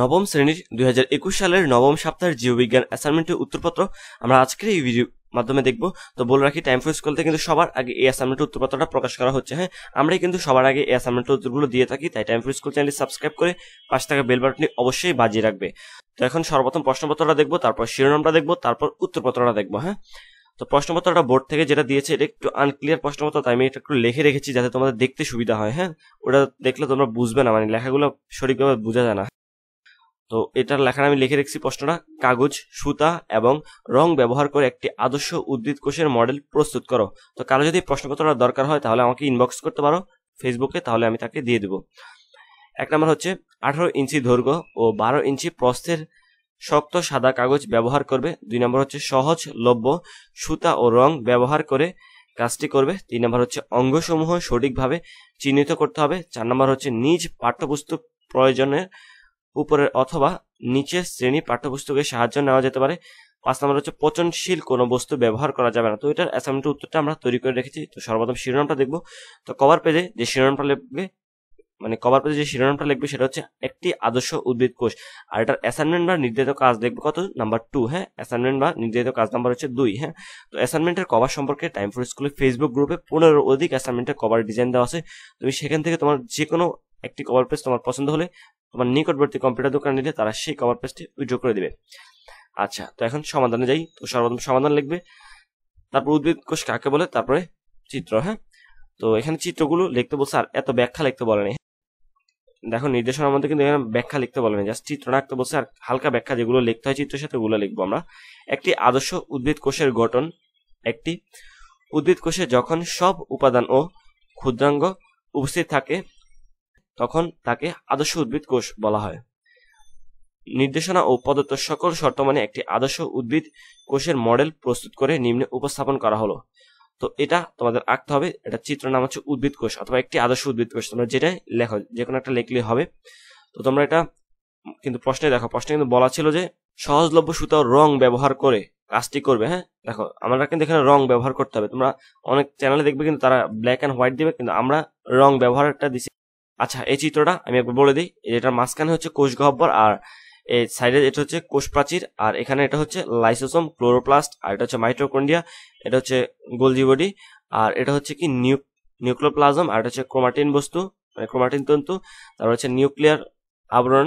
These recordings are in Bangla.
নবম শ্রেণীর দুই সালের নবম সপ্তাহের জীববিজ্ঞান অ্যাসাইনমেন্টের উত্তরপত্র আমরা আজকের এই ভিডিও মাধ্যমে দেখব তো বলে রাখি টাইম ফোর করতে কিন্তু সবার আগে এই অ্যাসাইনমেন্টের উত্তরপত্রটা প্রকাশ করা হচ্ছে হ্যাঁ আমরাই কিন্তু সবার আগে এই অ্যাসাইনমেন্টের উত্তরগুলো দিয়ে থাকি তাই টাইম ফোর স্কুল চ্যানেলটি সাবস্ক্রাইব করে পাশে থাকা বেল বাটনটি অবশ্যই বাজিয়ে রাখবে তো এখন সর্বপ্রথম প্রশ্নপত্রটা দেখবো তারপর শিরোনামটা দেখবো তারপর উত্তরপত্রটা দেখবো হ্যাঁ তো প্রশ্নপত্রটা বোর্ড থেকে যেটা দিয়েছে এটা একটু আনক্লিয়ার প্রশ্নপত্র তাই আমি এটা একটু লিখে রেখেছি যাতে তোমাদের দেখতে সুবিধা হয় হ্যাঁ ওটা দেখলে তোমরা বুঝবে না মানে লেখাগুলো সঠিকভাবে বোঝা যায় না তো এটার লেখার আমি লিখে রেখেছি প্রশ্নটা কাগজ সুতা এবং রং ব্যবহার করে একটি আদর্শ উদ্ভিদ কোষের মডেল প্রস্তুত করো তো কারো যদি প্রশ্নপত্রটা দরকার হয় তাহলে আমাকে ইনবক্স করতে পারো ফেসবুকে তাহলে আমি তাকে দিয়ে দেবো এক নম্বর হচ্ছে আঠারো ইঞ্চি দৈর্ঘ্য ও বারো ইঞ্চি প্রস্থের শক্ত সাদা কাগজ ব্যবহার করবে দুই নম্বর হচ্ছে সহজ লভ্য সুতা ও রং ব্যবহার করে কাজটি করবে তিন নম্বর হচ্ছে অঙ্গসমূহ সঠিকভাবে চিহ্নিত করতে হবে চার নম্বর হচ্ছে নিজ পাঠ্যপুস্তক প্রয়োজনের উপরের অথবা নিচের শ্রেণী পাঠ্যপুস্তকের সাহায্য নেওয়া যেতে পারে পাঁচ নম্বর হচ্ছে পচনশীল কোনো বস্তু ব্যবহার করা যাবে না তো এটার অ্যাসাইনমেন্টের উত্তরটা আমরা তৈরি করে রেখেছি তো সর্বপ্রথম শিরোনামটা দেখবো তো কভার পেজে যে শিরোনামটা লিখবে মানে কভার পেজে যে শিরোনামটা লিখবে সেটা হচ্ছে একটি আদর্শ উদ্ভিদ কোষ আর এটার অ্যাসাইনমেন্ট বা নির্ধারিত কাজ দেখবে কত নাম্বার টু হ্যাঁ অ্যাসাইনমেন্ট বা নির্ধারিত কাজ নাম্বার হচ্ছে দুই হ্যাঁ তো অ্যাসাইনমেন্টের কভার সম্পর্কে টাইম ফর স্কুলের ফেসবুক গ্রুপে পনেরো অধিক অ্যাসাইনমেন্টের কভার ডিজাইন দেওয়া আছে তুমি সেখান থেকে তোমার যে কোনো একটি কভার পেজ তোমার পছন্দ হলে তোমার নিকটবর্তী কম্পিউটার দোকানে নিলে তারা সেই কভার পেজটি উইড্রো করে দেবে আচ্ছা তো এখন সমাধানে যাই তো সর্বপ্রথম সমাধান লিখবে তারপর উদ্ভিদ কোষ কাকে বলে তারপরে চিত্র হ্যাঁ তো এখানে চিত্রগুলো লিখতে বলছে আর এত ব্যাখ্যা লিখতে বলেনি দেখো নির্দেশনার মধ্যে কিন্তু এখানে ব্যাখ্যা লিখতে বলেনি জাস্ট চিত্র আঁকতে বলছে আর হালকা ব্যাখ্যা যেগুলো লিখতে হয় চিত্রের সাথে ওগুলো লিখবো আমরা একটি আদর্শ উদ্ভিদ কোষের গঠন একটি উদ্ভিদ কোষে যখন সব উপাদান ও ক্ষুদ্রাঙ্গ উপস্থিত থাকে তখন তাকে আদর্শ উদ্ভিদ কোষ বলা হয় নির্দেশনা ও প্রদত্ত সকল শর্ত মানে একটি আদর্শ উদ্ভিদ কোষের মডেল প্রস্তুত করে নিম্নে উপস্থাপন করা হলো তো এটা তোমাদের আঁকতে হবে এটা চিত্র নাম হচ্ছে উদ্ভিদ কোষ অথবা একটি আদর্শ উদ্ভিদ কোষ তোমরা যেটাই লেখো যে কোনো একটা লেখলে হবে তো তোমরা এটা কিন্তু প্রশ্নে দেখো প্রশ্নে কিন্তু বলা ছিল যে সহজলভ্য সুতা রং ব্যবহার করে কাজটি করবে হ্যাঁ দেখো আমরা কিন্তু এখানে রং ব্যবহার করতে হবে তোমরা অনেক চ্যানেলে দেখবে কিন্তু তারা ব্ল্যাক অ্যান্ড হোয়াইট দিবে কিন্তু আমরা রং ব্যবহারটা দিচ্ছি আচ্ছা এই চিত্রটা আমি একবার বলে দিই এটার মাঝখানে হচ্ছে কোষ গহ্বর আর এই সাইডে এটা হচ্ছে কোষ প্রাচীর আর এখানে এটা হচ্ছে লাইসোসম ক্লোরোপ্লাস্ট আর এটা হচ্ছে মাইক্রোকন্ডিয়া এটা হচ্ছে গোলজি বডি আর এটা হচ্ছে কি নিউ নিউক্লোপ্লাজম আর এটা হচ্ছে ক্রোমাটিন বস্তু মানে ক্রোমাটিন তন্তু তারপর হচ্ছে নিউক্লিয়ার আবরণ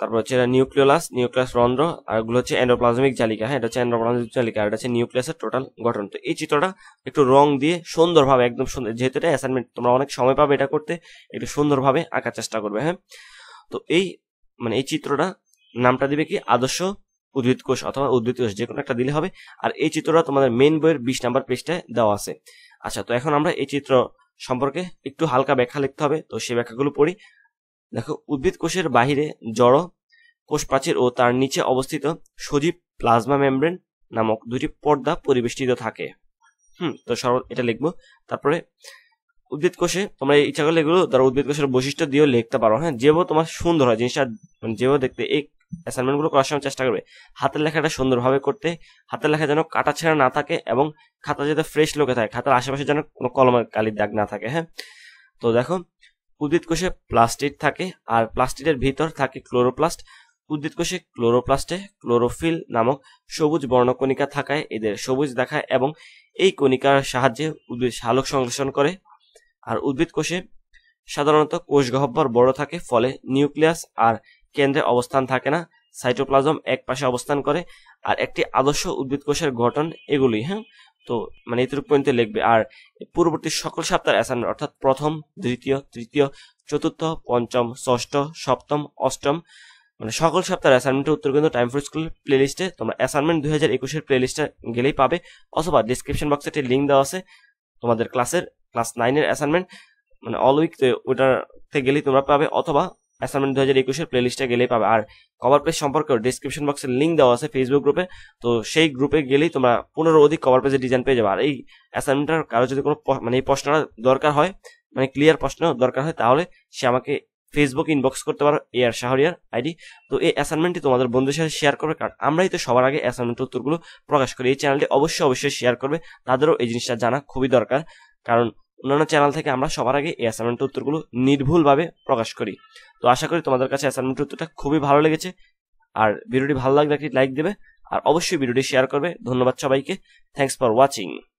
তারপর হচ্ছে এটা নিউক্লিয়াস রন্ধ্র আর এগুলো হচ্ছে এন্ডোপ্লাজমিক জালিকা হ্যাঁ এটা হচ্ছে এন্ডোপ্লাজমিক জালিকা আর এটা হচ্ছে নিউক্লিয়াসের টোটাল গঠন তো এই চিত্রটা একটু রং দিয়ে সুন্দরভাবে একদম সুন্দর যেহেতু এটা অ্যাসাইনমেন্ট তোমরা অনেক সময় পাবে এটা করতে একটু সুন্দরভাবে আঁকার চেষ্টা করবে হ্যাঁ তো এই মানে এই চিত্রটা নামটা দিবে কি আদর্শ উদ্ভিদ কোষ অথবা উদ্ভিদ কোষ যে কোনো একটা দিলে হবে আর এই চিত্রটা তোমাদের মেন বইয়ের বিশ নাম্বার পেজটায় দেওয়া আছে আচ্ছা তো এখন আমরা এই চিত্র সম্পর্কে একটু হালকা ব্যাখ্যা লিখতে হবে তো সেই ব্যাখ্যাগুলো পড়ি দেখো উদ্ভিদ কোষের বাহিরে জড় কোষ প্রাচীর ও তার নিচে অবস্থিত সজীব প্লাজমা মেমব্রেন নামক দুটি পর্দা পরিবেষ্টিত থাকে হুম তো সর্ব এটা লিখবো তারপরে উদ্ভিদ কোষে তোমরা ইচ্ছা করলে এগুলো তার উদ্ভিদ কোষের বৈশিষ্ট্য দিয়েও লিখতে পারো হ্যাঁ যেভাবে তোমার সুন্দর হয় জিনিসটা মানে যেভাবে দেখতে এই অ্যাসাইনমেন্টগুলো করার সময় চেষ্টা করবে হাতের লেখাটা সুন্দরভাবে করতে হাতের লেখা যেন কাটা ছেঁড়া না থাকে এবং খাতা যাতে ফ্রেশ লোকে থাকে খাতার আশেপাশে যেন কোনো কলমের কালির দাগ না থাকে হ্যাঁ তো দেখো উদ্ভিদ কোষে প্লাস্টিড থাকে আর প্লাস্টিডের ভিতর থাকে ক্লোরোপ্লাস্ট উদ্ভিদ কোষে ক্লোরোপ্লাস্টে ক্লোরোফিল নামক সবুজ বর্ণকণিকা থাকায় এদের সবুজ দেখায় এবং এই কণিকার সাহায্যে উদ্ভিদ সালোক সংশ্লেষণ করে আর উদ্ভিদ কোষে সাধারণত কোষ গহ্বর বড় থাকে ফলে নিউক্লিয়াস আর কেন্দ্রে অবস্থান থাকে না সাইটোপ্লাজম এক পাশে অবস্থান করে আর একটি আদর্শ উদ্ভিদ কোষের গঠন এগুলি হ্যাঁ তো মানে এতটুকু পর্যন্ত লিখবে আর পূর্ববর্তী সকল সপ্তাহের অ্যাসাইনমেন্ট অর্থাৎ প্রথম দ্বিতীয় তৃতীয় চতুর্থ পঞ্চম ষষ্ঠ সপ্তম অষ্টম মানে সকল সপ্তাহের অ্যাসাইনমেন্টের উত্তর কিন্তু টাইম ফর স্কুল প্লেলিস্টে তোমরা অ্যাসাইনমেন্ট দুই হাজার একুশের প্লে লিস্টে গেলেই পাবে অথবা ডিসক্রিপশন বক্সে একটি লিঙ্ক দেওয়া আছে তোমাদের ক্লাসের ক্লাস নাইনের অ্যাসাইনমেন্ট মানে অল উইক ওইটাতে গেলেই তোমরা পাবে অথবা অ্যাসাইনমেন্ট দু হাজার একুশের প্লেলিস্টে গেলেই পাবে আর কভার পেজ সম্পর্কে ডিসক্রিপশন বক্সে লিঙ্ক দেওয়া আছে ফেসবুক গ্রুপে তো সেই গ্রুপে গেলেই তোমরা পনেরো অধিক কভার পেজের ডিজাইন পেয়ে যাবে আর এই অ্যাসাইনমেন্টটার কারো যদি কোনো মানে এই প্রশ্নটা দরকার হয় মানে ক্লিয়ার প্রশ্ন দরকার হয় তাহলে সে আমাকে ফেসবুক ইনবক্স করতে পারো আর শাহরিয়ার আইডি তো এই অ্যাসাইনমেন্টটি তোমাদের বন্ধুদের সাথে শেয়ার করবে কারণ আমরাই তো সবার আগে অ্যাসাইনমেন্ট উত্তরগুলো প্রকাশ করি এই চ্যানেলটি অবশ্যই অবশ্যই শেয়ার করবে তাদেরও এই জিনিসটা জানা খুবই দরকার কারণ অন্যান্য চ্যানেল থেকে আমরা সবার আগে এই অ্যাসাইনমেন্ট উত্তরগুলো নির্ভুলভাবে প্রকাশ করি তো আশা করি তোমাদের কাছে অ্যাসাইনমেন্টের উত্তরটা খুবই ভালো লেগেছে আর ভিডিওটি ভালো লাগলে একটি লাইক দেবে আর অবশ্যই ভিডিওটি শেয়ার করবে ধন্যবাদ সবাইকে থ্যাংকস ফর ওয়াচিং